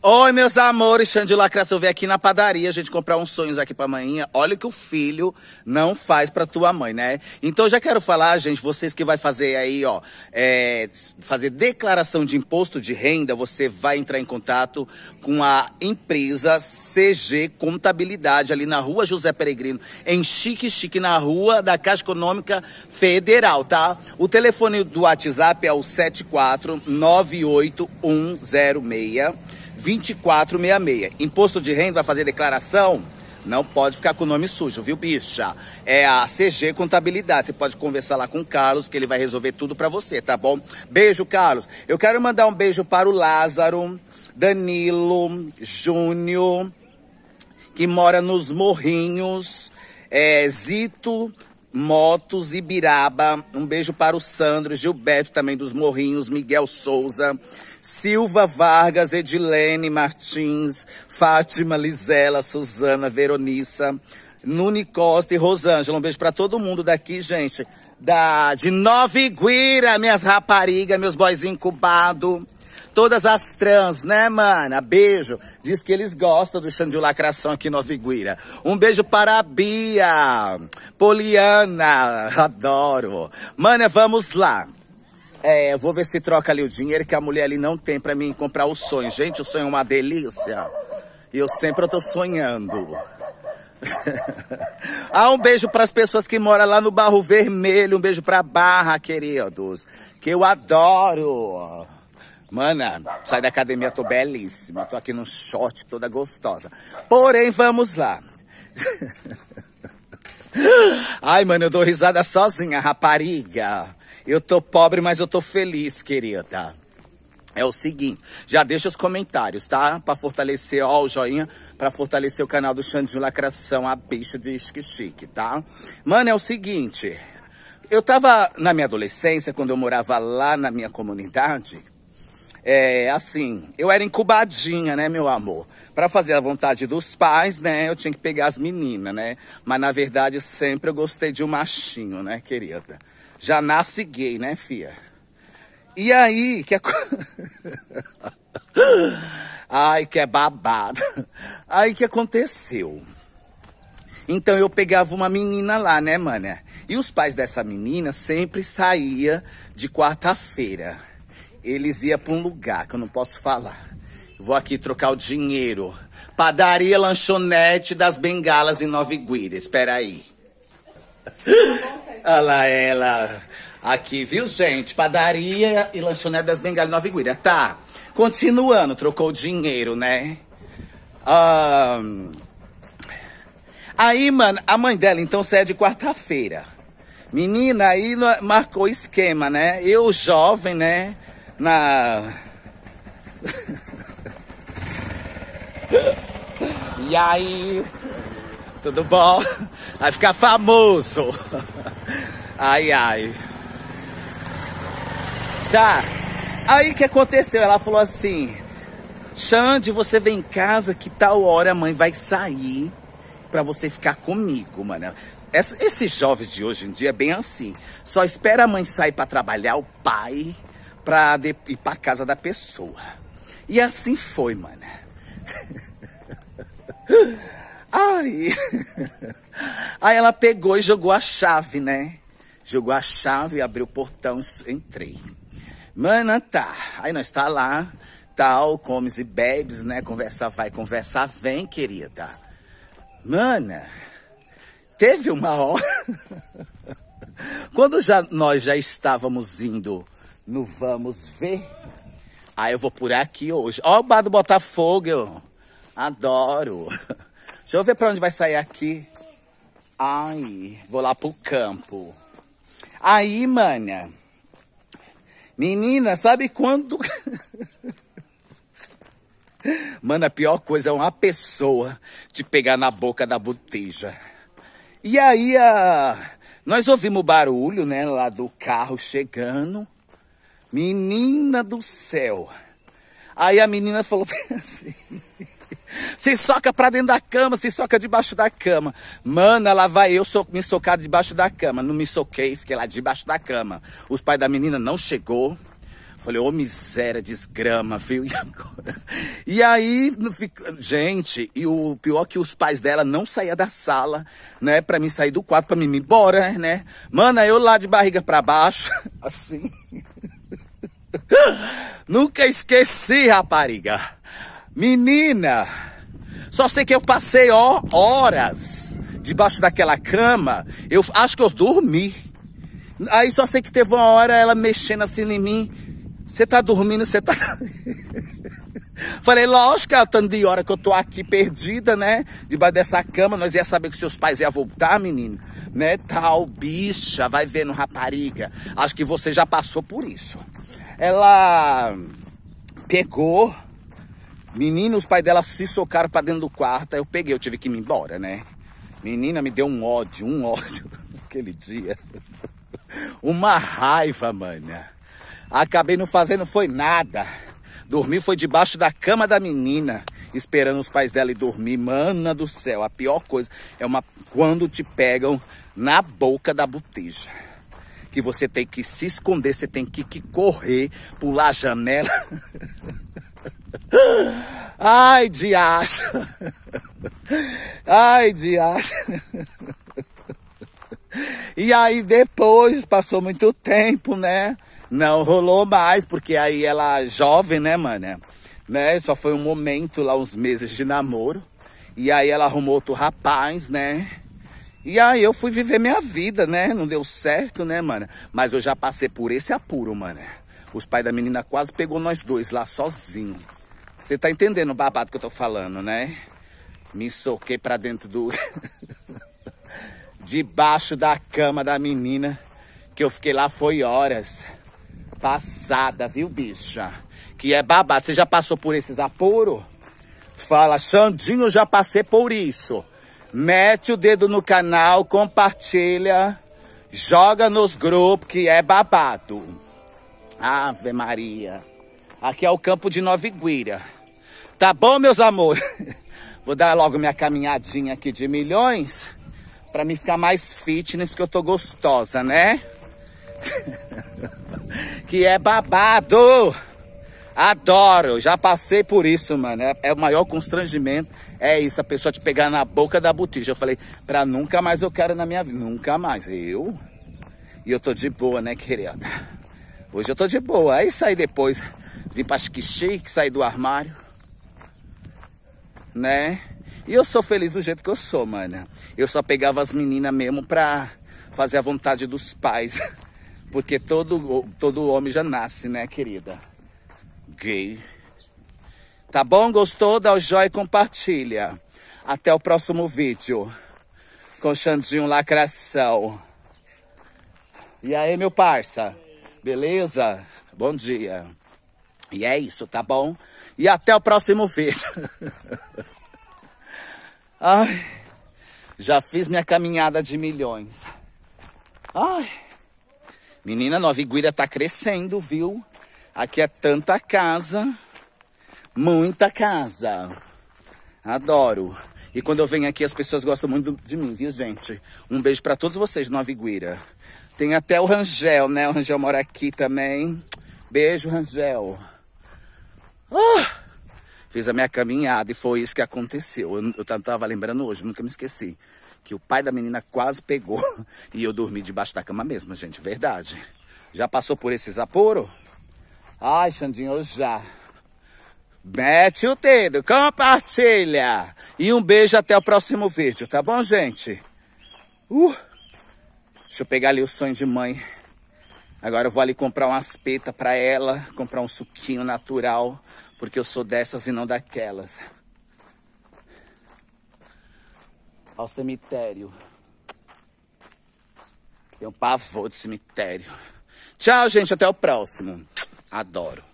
Oi, meus amores, Lacraça, eu veio aqui na padaria a gente comprar uns sonhos aqui pra manhã. Olha o que o filho não faz pra tua mãe, né? Então já quero falar, gente, vocês que vai fazer aí, ó, é, fazer declaração de imposto de renda, você vai entrar em contato com a empresa CG Contabilidade, ali na rua José Peregrino, em Chique Chique, na rua da Caixa Econômica Federal, tá? O telefone do WhatsApp é o 7498106. 2466. Imposto de renda vai fazer declaração? Não pode ficar com o nome sujo, viu, bicha? É a CG Contabilidade. Você pode conversar lá com o Carlos, que ele vai resolver tudo para você, tá bom? Beijo, Carlos. Eu quero mandar um beijo para o Lázaro, Danilo, Júnior, que mora nos Morrinhos, é, Zito, Motos, Ibiraba. Um beijo para o Sandro, Gilberto também dos Morrinhos, Miguel Souza, Silva Vargas, Edilene Martins, Fátima Lisela, Suzana Veronissa, Nuni Costa e Rosângela. Um beijo para todo mundo daqui, gente. Da, de Nova Iguira, minhas raparigas, meus boys incubados todas as trans, né, mana? Beijo. Diz que eles gostam do chão de lacração aqui no Viguira. Um beijo para a Bia, Poliana, adoro. Mana, vamos lá. É, vou ver se troca ali o dinheiro que a mulher ali não tem para mim comprar o sonho. Gente, o sonho é uma delícia. E eu sempre estou tô sonhando. ah, um beijo para as pessoas que moram lá no Barro Vermelho. Um beijo para Barra, queridos. Que eu adoro. Mana, sai da academia, tô belíssima. Tô aqui num short toda gostosa. Porém, vamos lá. Ai, mano, eu dou risada sozinha, rapariga. Eu tô pobre, mas eu tô feliz, querida. É o seguinte, já deixa os comentários, tá? Pra fortalecer, ó, o joinha, pra fortalecer o canal do Xandinho Lacração, a bicha de chique-chique, tá? Mano, é o seguinte, eu tava na minha adolescência, quando eu morava lá na minha comunidade, é, assim, eu era incubadinha, né, meu amor? Para fazer a vontade dos pais, né, eu tinha que pegar as meninas, né? Mas na verdade sempre eu gostei de um machinho, né, querida? Já nasce gay, né, fia? E aí, que é... Ai, que é babado. Aí que aconteceu? Então eu pegava uma menina lá, né, mana? E os pais dessa menina sempre saía de quarta-feira eles iam para um lugar que eu não posso falar. Vou aqui trocar o dinheiro. Padaria Lanchonete das Bengalas em Nova Iguira. Espera aí. Tá Olha lá ela. Aqui, viu, gente? Padaria e lanchonete das Bengalas em Nova Iguira. Tá. Continuando, trocou o dinheiro, né? Ah, aí, mano, a mãe dela, então, cede é quarta-feira. Menina, aí marcou esquema, né? Eu, jovem, né? na. e aí? Tudo bom? Vai ficar famoso. Ai, ai. Tá. Aí o que aconteceu? Ela falou assim: Xande, você vem em casa que tal hora a mãe vai sair pra você ficar comigo, mano. esses jovens de hoje em dia é bem assim. Só espera a mãe sair para trabalhar, o pai pra ir pra casa da pessoa. E assim foi, mano. Aí, aí ela pegou e jogou a chave, né? Jogou a chave, abriu o portão, entrei. Mana, tá. Aí nós tá lá, tal, comes e bebes, né? Conversa vai, conversa vem, querida. Mana, teve uma hora... Quando já, nós já estávamos indo no Vamos Ver. Aí ah, eu vou por aqui hoje. Ó o bar do Botafogo, eu adoro. Deixa eu ver pra onde vai sair aqui. Ai, vou lá pro campo. Aí, mana. Menina, sabe quando... Mano, a pior coisa é uma pessoa te pegar na boca da botija. E aí, a... nós ouvimos o barulho, né, lá do carro chegando. Menina do céu. Aí a menina falou assim: se soca pra dentro da cama, se soca debaixo da cama. Mano, lá vai eu sou me socar debaixo da cama. Não me soquei, fiquei lá debaixo da cama. Os pais da menina não chegou. Falei, ô oh, miséria, desgrama, viu? E agora? E aí, gente, e o pior é que os pais dela não saíam da sala, né? Pra mim sair do quarto, pra mim ir embora, né? Mano, eu lá de barriga pra baixo, assim. Nunca esqueci, rapariga. Menina, só sei que eu passei ó, horas debaixo daquela cama. Eu acho que eu dormi. Aí só sei que teve uma hora ela mexendo assim em mim. Você tá dormindo, você tá. Falei, lógico, é o tanto de hora que eu tô aqui perdida, né? Debaixo dessa cama, nós ia saber que seus pais iam voltar, menino. Né? Tal, bicha, vai vendo, rapariga. Acho que você já passou por isso ela pegou. Menina, os pais dela se socaram para dentro do quarto. Aí eu peguei, eu tive que ir embora, né? Menina, me deu um ódio, um ódio naquele dia. Uma raiva, manha Acabei não fazendo foi nada. Dormi foi debaixo da cama da menina, esperando os pais dela e dormir. Mana do céu, a pior coisa é uma quando te pegam na boca da boteja que você tem que se esconder, você tem que, que correr, pular a janela. Ai, diacho. Ai, diacho. E aí depois, passou muito tempo, né? Não rolou mais, porque aí ela é jovem, né, mano? Né? Só foi um momento lá, uns meses de namoro. E aí ela arrumou outro rapaz, né? E aí eu fui viver minha vida, né? Não deu certo, né, mano? Mas eu já passei por esse apuro, mano. Os pais da menina quase pegou nós dois lá sozinho. Você tá entendendo o babado que eu tô falando, né? Me soquei pra dentro do... Debaixo da cama da menina. Que eu fiquei lá foi horas. Passada, viu, bicha? Que é babado. Você já passou por esses apuros? Fala, Xandinho, já passei por isso mete o dedo no canal, compartilha, joga nos grupos que é babado. Ave Maria. Aqui é o campo de Nova Iguira. Tá bom, meus amores? Vou dar logo minha caminhadinha aqui de milhões para me ficar mais fitness que eu tô gostosa, né? que é babado. Adoro, já passei por isso, mano. É, é, o maior constrangimento. É isso, a pessoa te pegar na boca da botija. Eu falei, pra nunca mais eu quero na minha vida. Nunca mais. Eu? E eu tô de boa, né, querida? Hoje eu tô de boa. Aí saí depois. Vim pra chique-chique, saí do armário. Né? E eu sou feliz do jeito que eu sou, mano. Eu só pegava as meninas mesmo pra fazer a vontade dos pais. Porque todo, todo homem já nasce, né, querida? gay. Tá bom? Gostou? Dá o joinha e compartilha. Até o próximo vídeo. Com Xandinho Lacração. E aí, meu parça? Beleza? Bom dia. E é isso, tá bom? E até o próximo vídeo. Ai, já fiz minha caminhada de milhões. Ai, menina, Nova Iguira tá crescendo, viu? Aqui é tanta casa, muita casa. Adoro. E quando eu venho aqui, as pessoas gostam muito de mim, viu, gente? Um beijo para todos vocês, Nova Iguira. Tem até o Rangel, né? O Rangel mora aqui também. Beijo, Rangel. Oh! Fiz a minha caminhada e foi isso que aconteceu. Eu, eu tava lembrando hoje, nunca me esqueci. Que o pai da menina quase pegou. E eu dormi debaixo da cama mesmo, gente. Verdade. Já passou por esses apuros? Ai, Xandinho, já. Mete o dedo, compartilha. E um beijo até o próximo vídeo, tá bom, gente? Uh, deixa eu pegar ali o sonho de mãe. Agora eu vou ali comprar umas petas pra ela, comprar um suquinho natural, porque eu sou dessas e não daquelas. Ao cemitério. Tem um pavor de cemitério. Tchau, gente. Até o próximo. Adoro.